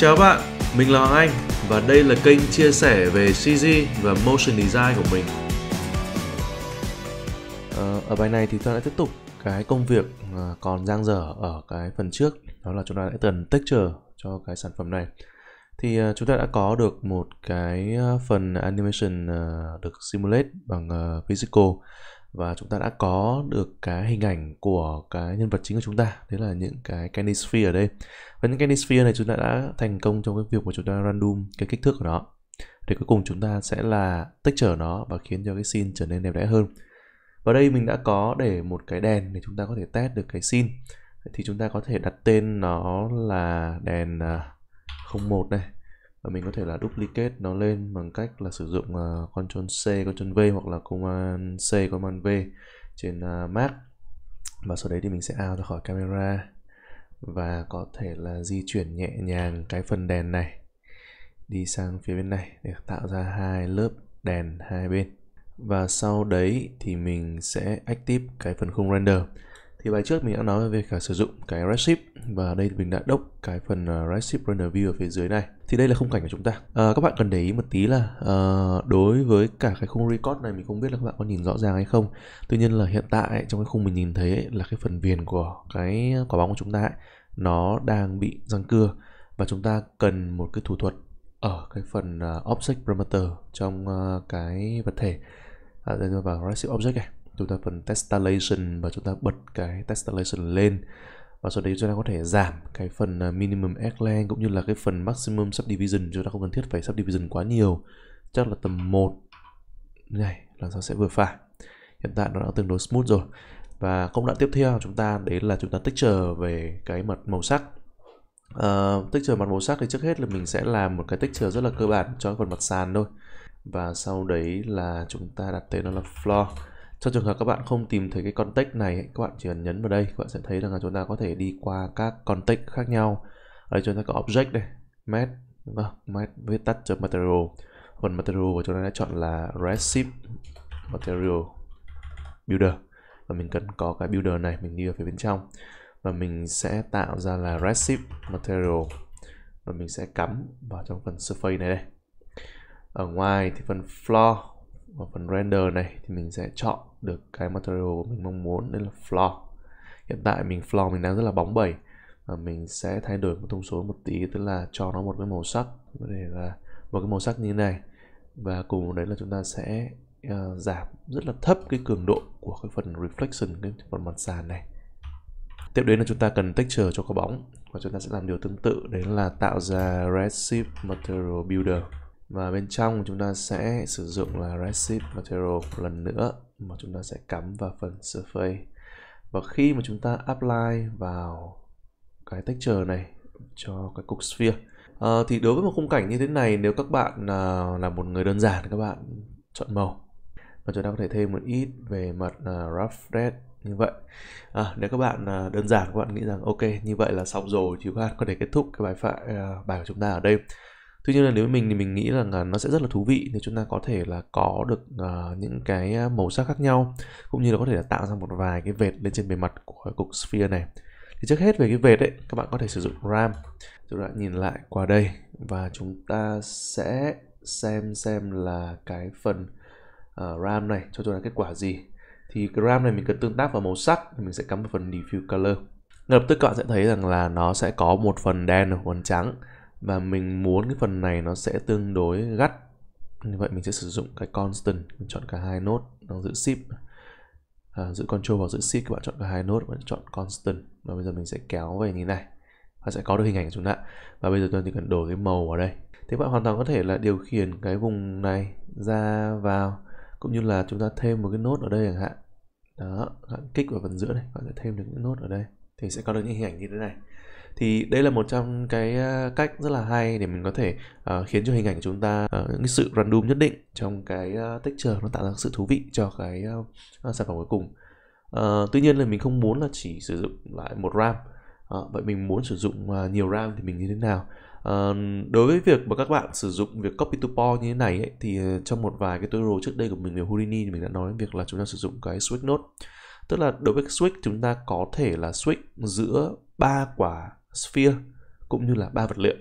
Chào bạn, mình là Hoàng Anh và đây là kênh chia sẻ về CG và motion design của mình. Ờ, ở bài này thì chúng ta đã tiếp tục cái công việc ờ, còn dang dở ở cái phần trước, đó là chúng ta đã cần texture cho cái sản phẩm này. Thì ờ, chúng ta đã có được một cái phần animation được simulate bằng physical và chúng ta đã có được cái hình ảnh của cái nhân vật chính của chúng ta thế là những cái candy sphere ở đây và những candy sphere này chúng ta đã thành công trong cái việc của chúng ta random cái kích thước của nó thì cuối cùng chúng ta sẽ là tích trở nó và khiến cho cái scene trở nên đẹp đẽ hơn và đây mình đã có để một cái đèn để chúng ta có thể test được cái scene thì chúng ta có thể đặt tên nó là đèn 01 à, này và mình có thể là duplicate nó lên bằng cách là sử dụng uh, à, Ctrl C, Ctrl V hoặc là Command C, Command V trên uh, Mac và sau đấy thì mình sẽ out ra khỏi camera và có thể là di chuyển nhẹ nhàng cái phần đèn này đi sang phía bên này để tạo ra hai lớp đèn hai bên và sau đấy thì mình sẽ active cái phần khung render thì bài trước mình đã nói về cả sử dụng cái Redshift và đây mình đã đốc cái phần ờ, Redshift Runner View ở phía dưới này thì đây là khung cảnh của chúng ta à, các bạn cần để ý một tí là à, đối với cả cái khung record này mình không biết là các bạn có nhìn rõ ràng hay không tuy nhiên là hiện tại ấy, trong cái khung mình nhìn thấy ấy, là cái phần viền của cái quả bóng của chúng ta ấy, nó đang bị răng cưa và chúng ta cần một cái thủ thuật ở cái phần uh, object parameter trong uh, cái vật thể à, đây là vào Redshift object này chúng ta phần testallation và chúng ta bật cái testallation lên và sau đấy chúng ta có thể giảm cái phần à, minimum edge cũng như là cái phần maximum subdivision chúng ta không cần thiết phải subdivision quá nhiều chắc là tầm 1 này là sao sẽ vừa phải hiện tại nó đã tương đối smooth rồi và công đoạn tiếp theo chúng ta đấy là chúng ta tích chờ về cái mặt màu sắc uh, tích chờ mặt màu sắc thì trước hết là mình sẽ làm một cái tích chờ rất là cơ bản cho phần mặt sàn thôi và sau đấy là chúng ta đặt tên nó là floor trong trường hợp các bạn không tìm thấy cái context này các bạn chỉ cần nhấn vào đây các bạn sẽ thấy rằng là chúng ta có thể đi qua các context khác nhau ở đây chúng ta có object đây mat, mat viết tắt cho material phần material của chúng ta đã chọn là receive material builder và mình cần có cái builder này mình đi vào phía bên trong và mình sẽ tạo ra là receive material và mình sẽ cắm vào trong phần surface này đây ở ngoài thì phần floor và phần render này thì mình sẽ chọn được cái material của mình mong muốn nên là floor hiện tại mình floor mình đang rất là bóng bẩy và mình sẽ thay đổi một thông số một tí tức là cho nó một cái màu sắc để là một cái màu sắc như thế này và cùng đấy là chúng ta sẽ uh, giảm rất là thấp cái cường độ của cái phần reflection cái phần mặt sàn này tiếp đến là chúng ta cần texture cho quả bóng và chúng ta sẽ làm điều tương tự đấy là tạo ra redshift material builder và bên trong chúng ta sẽ sử dụng là redshift material lần nữa mà chúng ta sẽ cắm vào phần surface và khi mà chúng ta apply vào cái texture này cho cái cục sphere à, thì đối với một khung cảnh như thế này nếu các bạn à, là một người đơn giản các bạn chọn màu và chúng ta có thể thêm một ít về mặt à, rough red như vậy à, nếu các bạn à, đơn giản các bạn nghĩ rằng ok như vậy là xong rồi thì các bạn có thể kết thúc cái bài phải à, bài của chúng ta ở đây tuy nhiên là nếu mình thì mình nghĩ rằng nó sẽ rất là thú vị nếu chúng ta có thể là có được uh, những cái à, màu sắc khác nhau cũng như là có thể là tạo ra một vài cái vệt lên trên bề mặt của cục sphere này thì trước hết về cái vệt ấy các bạn có thể sử dụng ram chúng ta nhìn lại qua đây và chúng ta sẽ xem xem là cái phần uh, ram này cho chúng ta kết quả gì thì cái ram này mình cần tương tác vào màu sắc thì mình sẽ cắm vào phần diffuse color ngay lập tức các bạn sẽ thấy rằng là nó sẽ có một phần đen và một phần trắng và mình muốn cái phần này nó sẽ tương đối gắt như vậy mình sẽ sử dụng cái constant mình chọn cả hai nốt đang giữ shift à, giữ control và giữ shift các bạn chọn cả hai nốt và chọn constant và bây giờ mình sẽ kéo về như này và sẽ có được hình ảnh của chúng ta và bây giờ tôi chỉ cần đổi cái màu ở đây thế bạn hoàn toàn có thể là điều khiển cái vùng này ra vào cũng như là chúng ta thêm một cái nốt ở đây chẳng hạn đó bạn kích vào phần giữa này bạn sẽ thêm được những nốt ở đây thì sẽ có được những hình ảnh như thế này thì đây là một trong cái ờ, cách rất là hay để mình có thể uh, khiến cho hình ảnh của chúng ta uh, những sự random nhất định trong cái uh, texture nó tạo ra sự thú vị cho cái uh, sản phẩm cuối cùng uh, tuy nhiên là mình không muốn là chỉ sử dụng lại một ram uh, vậy mình muốn sử dụng uh, nhiều ram thì mình như thế nào Uh, đối với việc mà các bạn sử dụng việc copy to port như thế này ấy, thì trong một vài cái tutorial trước đây của mình về Houdini thì mình đã nói việc là chúng ta sử dụng cái switch node tức là đối với switch chúng ta có thể là switch giữa ba quả sphere cũng như là ba vật liệu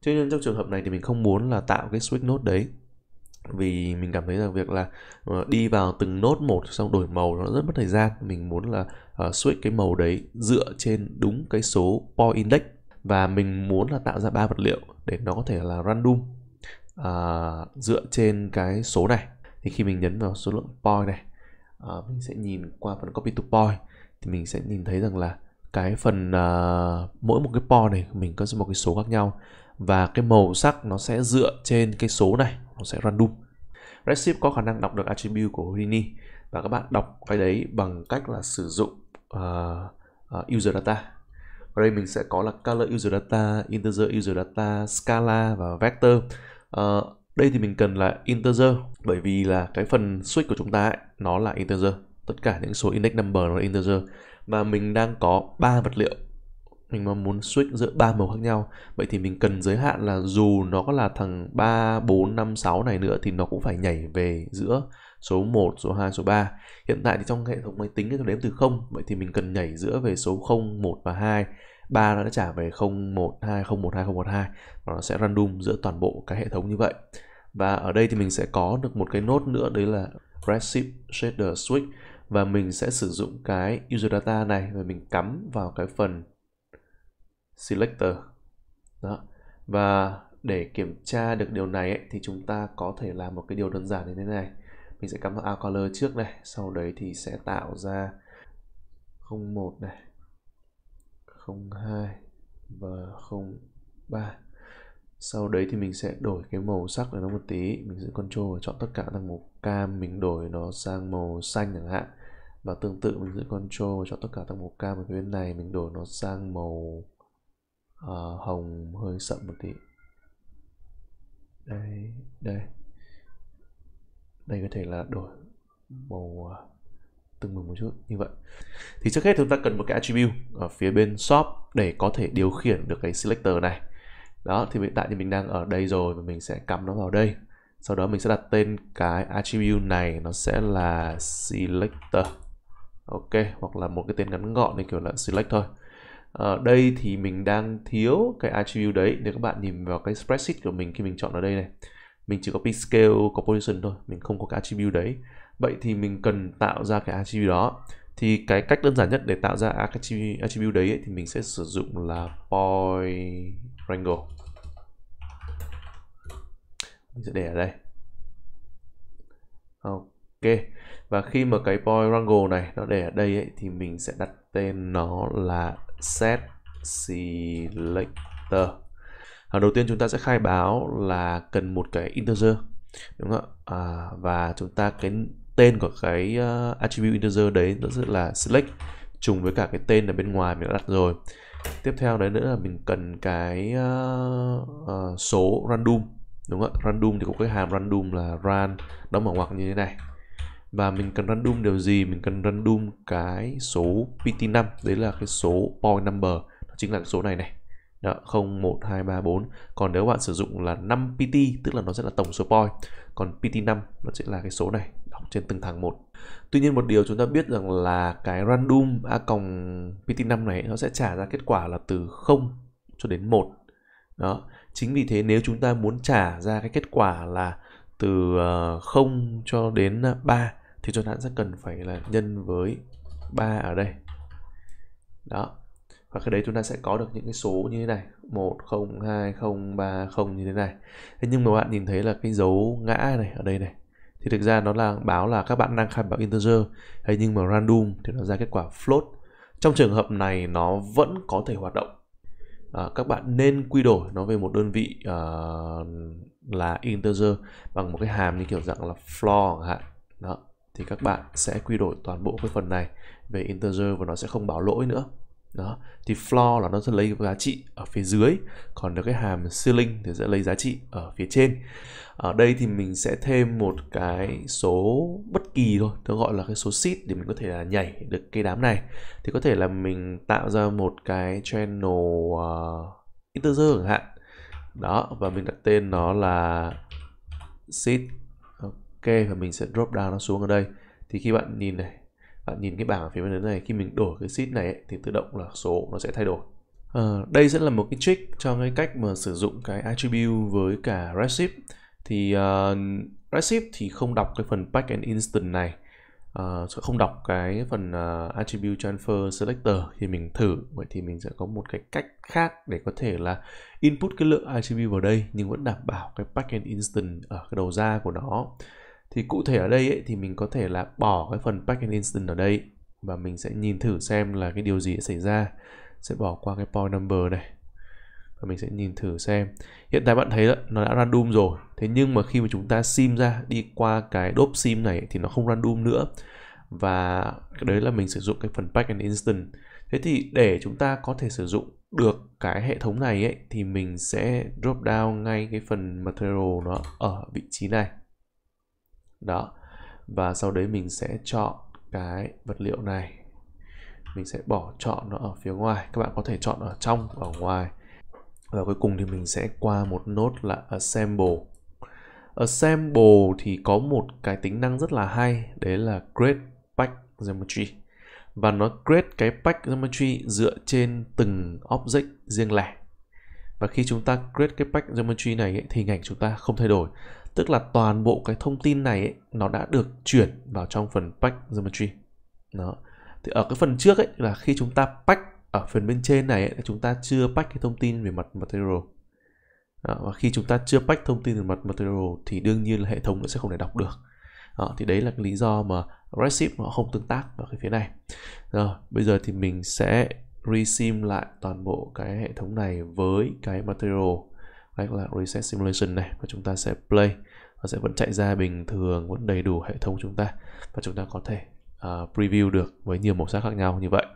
cho nên trong trường hợp này thì mình không muốn là tạo cái switch node đấy vì mình cảm thấy rằng việc là ờ, đi vào từng nốt một xong đổi màu nó rất mất thời gian mình muốn là ờ, switch cái màu đấy dựa trên đúng cái số point index và mình muốn là tạo ra ba vật liệu để nó có thể là random à, dựa trên cái số này thì khi mình nhấn vào số lượng point này à, mình sẽ nhìn qua phần copy to point thì mình sẽ nhìn thấy rằng là cái phần uh, mỗi một cái po này mình có một cái số khác nhau và cái màu sắc nó sẽ dựa trên cái số này nó sẽ random Redshift có khả năng đọc được attribute của Houdini và các bạn đọc cái đấy bằng cách là sử dụng uh, uh, user data ở đây mình sẽ có là color user data, integer user data, scala và vector. À, đây thì mình cần là integer bởi vì là cái phần switch của chúng ta ấy, nó là integer. Tất cả những số index number nó là integer và mình đang có ba vật liệu mình mà muốn switch giữa ba màu khác nhau vậy thì mình cần giới hạn là dù nó có là thằng 3, 4, 5, 6 này nữa thì nó cũng phải nhảy về giữa số 1, số 2, số 3 hiện tại thì trong hệ thống máy tính nó đếm từ 0 vậy thì mình cần nhảy giữa về số 0, 1 và 2 3 nó đã trả về 0, 1, 2, 0, 1, 2, 0, 1, 2 và nó sẽ random giữa toàn bộ cái hệ thống như vậy và ở đây thì mình sẽ có được một cái nốt nữa đấy là recipe Shader Switch và mình sẽ sử dụng cái user data này và mình cắm vào cái phần selector đó và để kiểm tra được điều này ấy, thì chúng ta có thể làm một cái điều đơn giản như thế này mình sẽ cắm vào out color trước này sau đấy thì sẽ tạo ra 01 này 02 và 03 sau đấy thì mình sẽ đổi cái màu sắc của nó một tí mình giữ control và chọn tất cả thành màu cam mình đổi nó sang màu xanh chẳng hạn và tương tự mình giữ control và chọn tất cả các màu cam ở phía bên này mình đổi nó sang màu uh, hồng hơi sậm một tí đây đây đây có thể là đổi màu uh, ờ, tương mừng một chút như vậy thì trước hết chúng ta cần một cái attribute ở phía bên shop để có thể điều khiển được cái selector này đó thì hiện tại thì mình đang ở đây rồi và mình sẽ cắm nó vào đây sau đó mình sẽ đặt tên cái attribute này nó sẽ là selector ok hoặc là một cái tên ngắn gọn như kiểu là select thôi ở ờ, đây thì mình đang thiếu cái attribute đấy nếu các bạn nhìn vào cái spreadsheet của mình khi mình chọn ở đây này mình chỉ có copy scale position thôi mình không có cái attribute đấy vậy thì mình cần tạo ra cái attribute đó thì cái cách đơn giản nhất để tạo ra attribute, attribute đấy ấy, thì mình sẽ sử dụng là point wrangle mình sẽ để ở đây ok và khi mà cái point wrangle này nó để ở đây ấy, thì mình sẽ đặt tên nó là set selector à, đầu tiên chúng ta sẽ khai báo là cần một cái integer đúng không ạ à, và chúng ta cái tên của cái uh, attribute integer đấy nó sẽ là select trùng với cả cái tên ở bên ngoài mình đã đặt rồi tiếp theo đấy nữa là mình cần cái uh, uh, số random đúng không ạ random thì có cái hàm random là ran đóng mở ngoặc như thế này và mình cần random điều gì mình cần random cái số PT5 đấy là cái số point number đó chính là cái số này này đó, 0, 1, 2, 3, 4 Còn nếu bạn sử dụng là 5 PT Tức là nó sẽ là tổng số point Còn PT5 nó sẽ là cái số này Đọc trên từng tháng một Tuy nhiên một điều chúng ta biết rằng là Cái random A còng PT5 này Nó sẽ trả ra kết quả là từ 0 cho đến 1 Đó Chính vì thế nếu chúng ta muốn trả ra cái kết quả là Từ 0 ờ, cho đến 3 ờ, thì chúng ta sẽ cần phải là nhân với 3 ở đây đó và cái đấy chúng ta sẽ có được những cái số như thế này 1, 0, 2, 0, 3, 0 như thế này thế nhưng mà bạn nhìn thấy là cái dấu ngã này ở đây này thì thực ra nó là báo là các bạn đang khai báo integer thế nhưng mà random thì nó ra kết quả float trong trường hợp này nó vẫn có thể hoạt động à, các bạn nên quy đổi nó về một đơn vị uh, là integer bằng một cái hàm như kiểu dạng là floor chẳng hạn đó thì các bạn sẽ quy đổi toàn bộ cái phần này về integer và nó sẽ không báo lỗi nữa đó thì floor là nó sẽ lấy giá trị ở phía dưới còn được cái hàm ceiling thì sẽ lấy giá trị ở phía trên ở đây thì mình sẽ thêm một cái số bất kỳ thôi nó gọi là cái số seed để mình có thể là nhảy được cái đám này thì có thể là mình tạo ra một cái channel uh, integer chẳng hạn đó và mình đặt tên nó là seed và mình sẽ drop down nó xuống ở đây thì khi bạn nhìn này bạn nhìn cái bảng ở phía bên dưới này khi mình đổi cái sheet này ấy, thì tự động là số nó sẽ thay đổi à, đây sẽ là một cái trick cho cái cách mà sử dụng cái attribute với cả Redshift thì uh, Redshift thì không đọc cái phần pack and instant này uh, sẽ không đọc cái phần uh, attribute transfer selector khi mình thử vậy thì mình sẽ có một cái cách khác để có thể là input cái lượng attribute vào đây nhưng vẫn đảm bảo cái pack and instant ở cái đầu ra của nó thì cụ thể ở đây ấy, thì mình có thể là bỏ cái phần pack and instant ở đây và mình sẽ nhìn thử xem là cái điều gì sẽ xảy ra sẽ bỏ qua cái point number này và mình sẽ nhìn thử xem hiện tại bạn thấy đó, nó đã random rồi thế nhưng mà khi mà chúng ta sim ra đi qua cái đốp sim này thì nó không random nữa và cái đấy là mình sử dụng cái phần pack and instant thế thì để chúng ta có thể sử dụng được cái hệ thống này ấy, thì mình sẽ drop down ngay cái phần material nó ở vị trí này đó và sau đấy mình sẽ chọn cái vật liệu này mình sẽ bỏ chọn nó ở phía ngoài các bạn có thể chọn ở trong ở ngoài và cuối cùng thì mình sẽ qua một nốt là assemble assemble thì có một cái tính năng rất là hay đấy là create pack geometry và nó create cái pack geometry dựa trên từng object riêng lẻ và khi chúng ta create cái pack geometry này ấy, thì hình ảnh chúng ta không thay đổi tức là toàn bộ cái thông tin này ấy, nó đã được chuyển vào trong phần pack geometry đó thì ở cái phần trước ấy là khi chúng ta pack ở phần bên trên này ấy, chúng ta chưa pack cái thông tin về mặt material đó, và khi chúng ta chưa pack thông tin về mặt material thì đương nhiên là hệ thống nó sẽ không thể đọc được đó, thì đấy là cái lý do mà Redshift nó không tương tác ở cái phía này rồi bây giờ thì mình sẽ resim lại toàn bộ cái hệ thống này với cái material cách là reset simulation này và chúng ta sẽ play nó sẽ vẫn chạy ra bình thường vẫn đầy đủ hệ thống chúng ta và chúng ta có thể uh, preview được với nhiều màu sắc khác nhau như vậy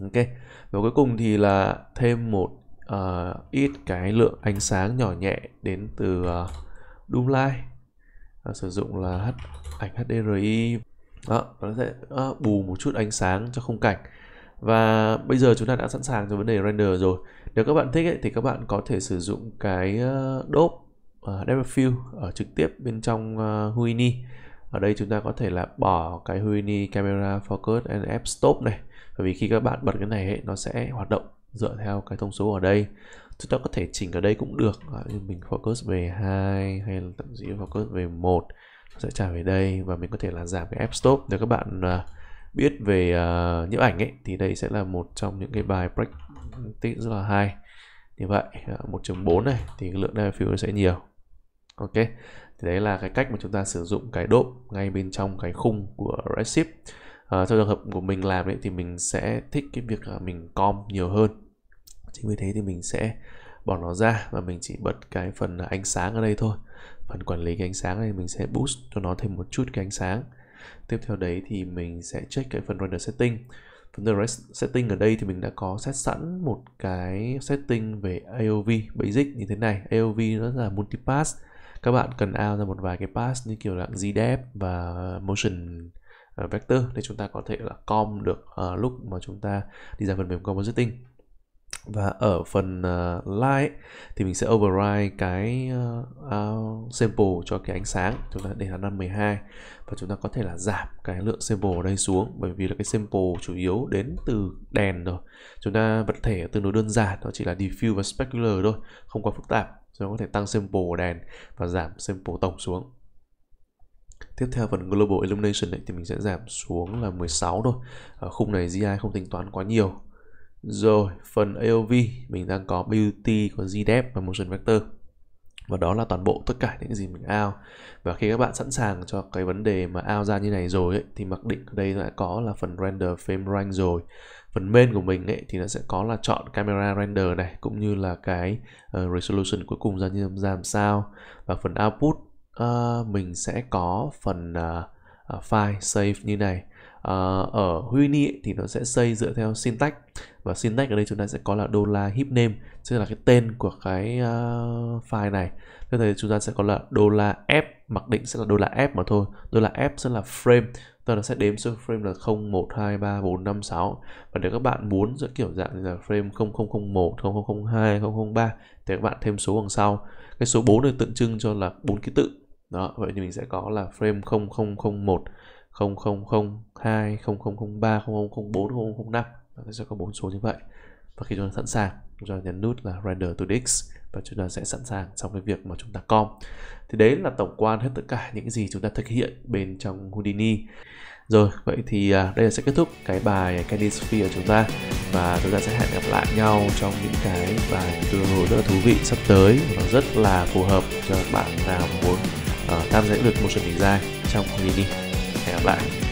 ok và cuối cùng thì là thêm một uh, ít cái lượng ánh sáng nhỏ nhẹ đến từ uh, à, Doom Light uh, sử dụng là H, ảnh HDRI đó, nó sẽ uh, bù một chút ánh sáng cho khung cảnh và bây giờ chúng ta đã sẵn sàng cho vấn đề render rồi nếu các bạn thích ấy, thì các bạn có thể sử dụng cái ờ, đốp uh, ờ, Dev ở trực tiếp bên trong ờ, Houdini ở đây chúng ta có thể là bỏ cái Houdini Camera Focus and f Stop này bởi vì khi các bạn bật cái này ấy, nó sẽ hoạt động dựa theo cái thông số ở đây chúng ta có thể chỉnh ở đây cũng được à, mình focus về 2 hay là thậm chí focus về 1 sẽ trả về đây và mình có thể là giảm cái f stop nếu các bạn uh, biết về uh, nhiếp ảnh ấy thì đây sẽ là một trong những cái bài practice rất là hay như vậy 1.4 à, này thì lượng data field sẽ nhiều ok thì đấy là cái cách mà chúng ta sử dụng cái độ ngay bên trong cái khung của Redshift à, trong trường hợp của mình làm ấy, thì mình sẽ thích cái việc là mình com nhiều hơn chính vì thế thì mình sẽ bỏ nó ra và mình chỉ bật cái phần ánh sáng ở đây thôi phần quản lý cái ánh sáng này mình sẽ boost cho nó thêm một chút cái ánh sáng tiếp theo đấy thì mình sẽ check cái phần render setting phần render setting ở đây thì mình đã có set sẵn một cái setting về AOV basic như thế này AOV nó là multipass các bạn cần out ra một vài cái pass như kiểu là GDF e và motion ờ, vector để chúng ta có thể là com được uh, lúc mà chúng ta đi ra phần mềm compositing và ở phần uh, ờ, light thì mình sẽ override cái uh, uh, sample cho cái ánh sáng chúng ta để là 512 và chúng ta có thể là giảm cái lượng sample ở đây xuống bởi vì là cái sample chủ yếu đến từ đèn rồi chúng ta vật thể tương đối đơn giản nó chỉ là diffuse và specular thôi không quá phức tạp chúng ta có thể tăng sample đèn và giảm sample tổng xuống Tiếp theo phần Global Illumination ấy, thì mình sẽ giảm xuống là 16 thôi. Ở khung này GI không tính toán quá nhiều rồi, phần AOV mình đang có beauty, có GDEP và motion vector. Và đó là toàn bộ tất cả những gì mình ao. Và khi các bạn sẵn sàng cho cái vấn đề mà ao ra như này rồi ấy, thì mặc định đây đã có là phần render frame rank rồi. Phần main của mình ấy, thì nó sẽ có là chọn camera render này cũng như là cái uh, resolution cuối cùng ra như ra làm sao. Và phần output uh, mình sẽ có phần uh, uh, file save như này Ờ, ở Huni ấy, thì nó sẽ xây dựa theo syntax và syntax ở đây chúng ta sẽ có là đô la hip name tức là cái tên của cái uh, file này thế thì chúng ta sẽ có là đô la f mặc định sẽ là đô la f mà thôi đô la f sẽ là frame tức là nó sẽ đếm số frame là 0 1 2 3 4 5 6 và nếu các bạn muốn giữa kiểu dạng như là frame 0001 0002 003 thì các bạn thêm số đằng sau cái số 4 này tượng trưng cho là bốn ký tự đó vậy thì mình sẽ có là frame 0001 0002, 0003, 0004, 0005 nó sẽ có bốn số như vậy và khi chúng ta sẵn sàng chúng ta nhấn nút là render to disk và chúng ta sẽ sẵn sàng trong cái việc mà chúng ta com thì đấy là tổng quan hết tất cả những gì chúng ta thực hiện bên trong Houdini rồi vậy thì à, đây là sẽ kết thúc cái bài Candy Sphere của chúng ta và chúng ta sẽ hẹn gặp lại nhau trong những cái bài tương đối rất là thú vị sắp tới và rất là phù hợp cho bạn nào muốn uh, tham gia được một sự nghỉ dài trong Houdini 拜来。